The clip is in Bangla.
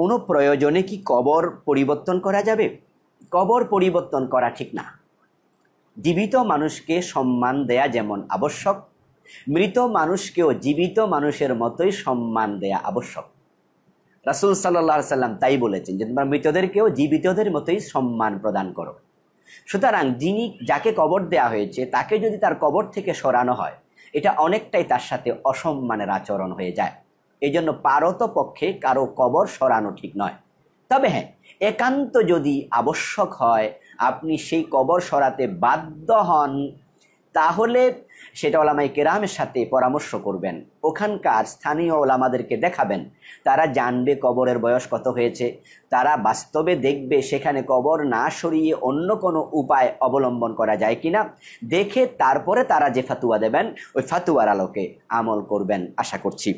কোনো প্রয়োজনে কি কবর পরিবর্তন করা যাবে কবর পরিবর্তন করা ঠিক না জীবিত মানুষকে সম্মান দেয়া যেমন আবশ্যক মৃত মানুষকেও জীবিত মানুষের মতোই সম্মান দেয়া আবশ্যক রাসুল সাল্লা সাল্লাম তাই বলেছেন যে তোমরা মৃতদেরকেও জীবিতদের মতোই সম্মান প্রদান করো সুতরাং যিনি যাকে কবর দেয়া হয়েছে তাকে যদি তার কবর থেকে সরানো হয় এটা অনেকটাই তার সাথে অসম্মানের আচরণ হয়ে যায় এই জন্য পারত পক্ষে কারো কবর সরানো ঠিক নয় তবে হ্যাঁ একান্ত যদি আবশ্যক হয় আপনি সেই কবর সরাতে বাধ্য হন তাহলে সেটা ওলামাই কেরামের সাথে পরামর্শ করবেন ওখানকার স্থানীয় ওলামাদেরকে দেখাবেন তারা জানবে কবরের বয়স কত হয়েছে তারা বাস্তবে দেখবে সেখানে কবর না সরিয়ে অন্য কোনো উপায় অবলম্বন করা যায় কিনা দেখে তারপরে তারা যে ফাতুয়া দেবেন ওই ফাতুয়ার আলোকে আমল করবেন আশা করছি